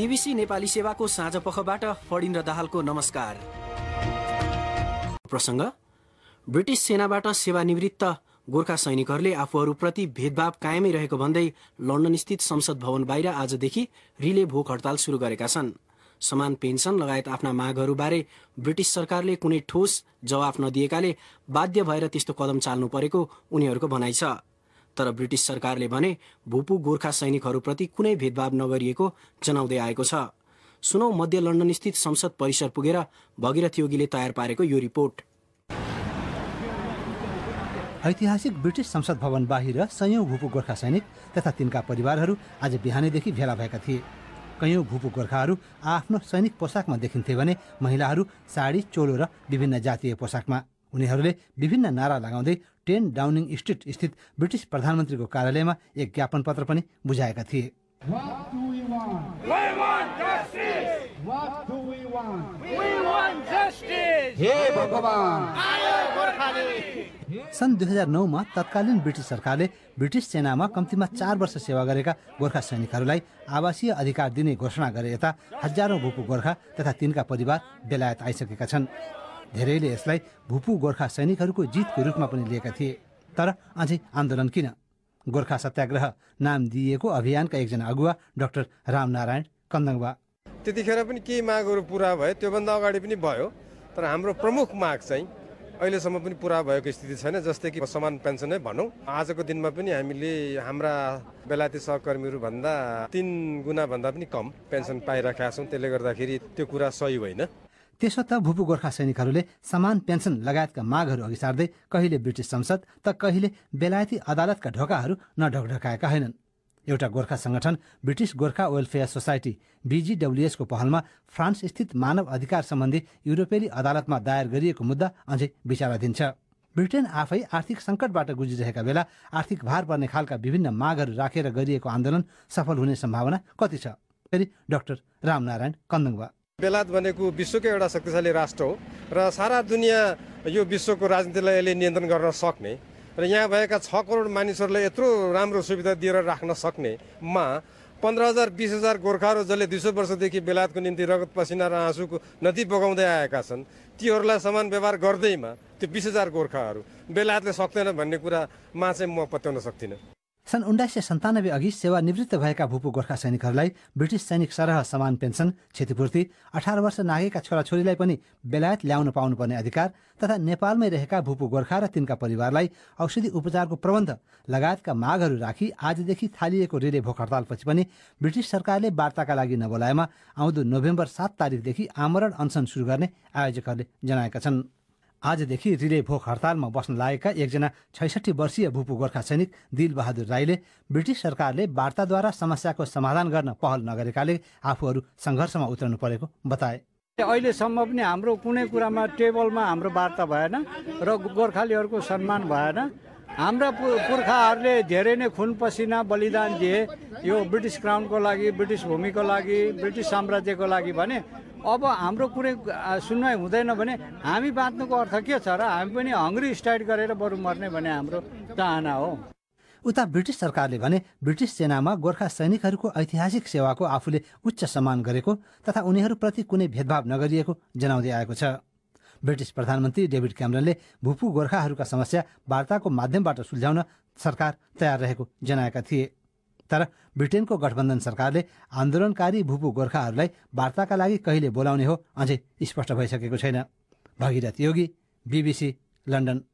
BBC Nepali सेवाको साँझ पखबाट फडिन्द्र दाहालको नमस्कार प्रसङ्ग ब्रिटिस सेनाबाट सेवानिवृत्त गोर्खा सैनिकहरूले आफूहरूप्रति भेदभाव कायमै रहेको भन्दै लन्डनस्थित संसद भवन बाहिर आजदेखि रिले भोक हडताल सुरु गरेका छन् समान पेन्सन लगायत आफ्ना मागहरूबारे ब्रिटिस सरकारले कुनै ठोस जवाफ नदिएकाले बाध्य भएर त्यस्तो कदम चाल्नु परेको उनीहरूको भनाइ छ तर ब्रिटिस सरकारले भने भूपू गोर्खा सैनिकहरूप्रति कुनै भेदभाव नगरिएको जनाउँदै आएको छ सुनौ मध्य लन्डन स्थित संसद परिसर पुगेर भगीरथ योगीले तयार पारेको यो रिपोर्ट ऐतिहासिक ब्रिटिस संसद भवन बाहिर सयौँ भूपु गोर्खा सैनिक तथा तिनका परिवारहरू आज बिहानैदेखि भेला भएका थिए कैयौँ भूपु गोर्खाहरू आफ्नो सैनिक पोसाकमा देखिन्थे भने महिलाहरू साडी चोलो र विभिन्न जातीय पोसाकमा उनीहरूले विभिन्न नारा लगाउँदै टेन डाउनिङ स्ट्रिट स्थित ब्रिटिस प्रधानमन्त्रीको कार्यालयमा एक ज्ञापन पत्र पनि बुझाएका थिए सन् दुई हजार नौमा तत्कालीन ब्रिटिस सरकारले ब्रिटिस सेनामा कम्तीमा चार वर्ष सेवा गरेका गोर्खा सैनिकहरूलाई आवासीय अधिकार दिने घोषणा गरे यता हजारौँ भूको गोर्खा तथा तिनका परिवार बेलायत आइसकेका छन् धेरैले यसलाई भूपू गोर्खा सैनिकहरूको जितको रूपमा पनि लिएका थिए तर अझै आन्दोलन किन गोर्खा सत्याग्रह नाम दिएको अभियानका एकजना अगुवा डाक्टर रामनारायण कन्दङवा त्यतिखेर पनि केही मागहरू पुरा भयो त्योभन्दा अगाडि पनि भयो तर हाम्रो प्रमुख माग चाहिँ अहिलेसम्म पनि पुरा भएको स्थिति छैन जस्तै कि समान पेन्सनै भनौँ आजको दिनमा पनि हामीले हाम्रा बेलायती सहकर्मीहरूभन्दा तिन गुणाभन्दा पनि कम पेन्सन पाइरहेका छौँ त्यसले गर्दाखेरि त्यो कुरा सही होइन त्यसो त भूपू गोर्खा सैनिकहरूले समान पेन्सन लगायतका मागहरू अघि सार्दै कहिले ब्रिटिस संसद त कहिले बेलायती अदालतका ढोकाहरू नढकढकाएका होइनन् एउटा गोर्खा सङ्गठन ब्रिटिस गोर्खा वेलफेयर सोसाइटी बिजिडब्ल्युएसको पहलमा फ्रान्सस्थित मानव अधिकार सम्बन्धी युरोपेली अदालतमा दायर गरिएको मुद्दा अझै विचाराधीन छ ब्रिटेन आफै आर्थिक सङ्कटबाट गुजिरहेका बेला आर्थिक भार पर्ने खालका विभिन्न मागहरू राखेर गरिएको आन्दोलन सफल हुने सम्भावना कति छ फेरि डाक्टर रामनारायण कन्दङवा बेलायत भनेको विश्वकै एउटा शक्तिशाली राष्ट्र हो र सारा दुनियाँ यो विश्वको राजनीतिलाई यसले नियन्त्रण गर्न सक्ने र यहाँ भएका छ करोड मानिसहरूलाई यत्रो राम्रो सुविधा दिएर राख्न सक्नेमा पन्ध्र हजार बिस हजार गोर्खाहरू जसले दुई सौ वर्षदेखि बेलायतको निम्ति रगत पसिना र आँसुको नदी बगाउँदै आएका छन् तीहरूलाई समान व्यवहार गर्दैमा त्यो बिस हजार गोर्खाहरू बेलायतले सक्दैन भन्ने कुरामा चाहिँ म पत्याउन सक्दिनँ सन् उन्नाइस सय सन्तानब्बे अघि सेवानिवृत्त भएका भूपु गोर्खा सैनिकहरूलाई ब्रिटिस सैनिक सरह समान पेन्सन क्षतिपूर्ति अठार वर्ष नागेका छोराछोरीलाई पनि बेलायत ल्याउन पाउनुपर्ने अधिकार तथा नेपालमै रहेका भूपु गोर्खा र तिनका परिवारलाई औषधि उपचारको प्रबन्ध लगायतका मागहरू राखी आजदेखि थालिएको रेले भोक हडतालपछि पनि ब्रिटिस सरकारले वार्ताका लागि नबोलाएमा आउँदो नोभेम्बर सात तारिकदेखि आमरण अनसन सुरु गर्ने आयोजकहरूले जनाएका छन् आजदेखि रिले भोक हडतालमा बस्न लागेका एकजना छैसठी वर्षीय भूपू गोर्खा सैनिक दिलबहादुर राईले ब्रिटिस सरकारले वार्ताद्वारा समस्याको समाधान गर्न पहल नगरेकाले आफूहरू सङ्घर्षमा उत्रनु परेको बताए अहिलेसम्म पनि हाम्रो कुनै कुरामा टेबलमा हाम्रो वार्ता भएन र गोर्खालीहरूको सम्मान भएन हाम्रा पुर्खाहरूले धेरै नै खुन पसिना बलिदान दिए यो ब्रिटिस क्राउनको लागि ब्रिटिस भूमिको लागि ब्रिटिस साम्राज्यको लागि भने अब हाम्रो कुनै सुनवाई हुँदैन भने हामी बाँच्नुको अर्थ के छ र हामी पनि हङ्ग्री स्टार्ट गरेर बरु मर्ने भन्ने हाम्रो चाहना हो उता ब्रिटिस सरकारले भने ब्रिटिस सेनामा गोर्खा सैनिकहरूको ऐतिहासिक सेवाको आफूले उच्च सम्मान गरेको तथा उनीहरूप्रति कुनै भेदभाव नगरिएको जनाउँदै आएको छ ब्रिटिस प्रधानमन्त्री डेभिड क्यामरनले भूपू गोर्खाहरूका समस्या वार्ताको माध्यमबाट सुल्झाउन सरकार तयार रहेको जनाएका थिए तर ब्रिटेनको गठबन्धन सरकारले आन्दोलनकारी भूपु गोर्खाहरूलाई वार्ताका लागि कहिले बोलाउने हो अझै स्पष्ट भइसकेको छैन भगीरथ योगी बिबिसी लन्डन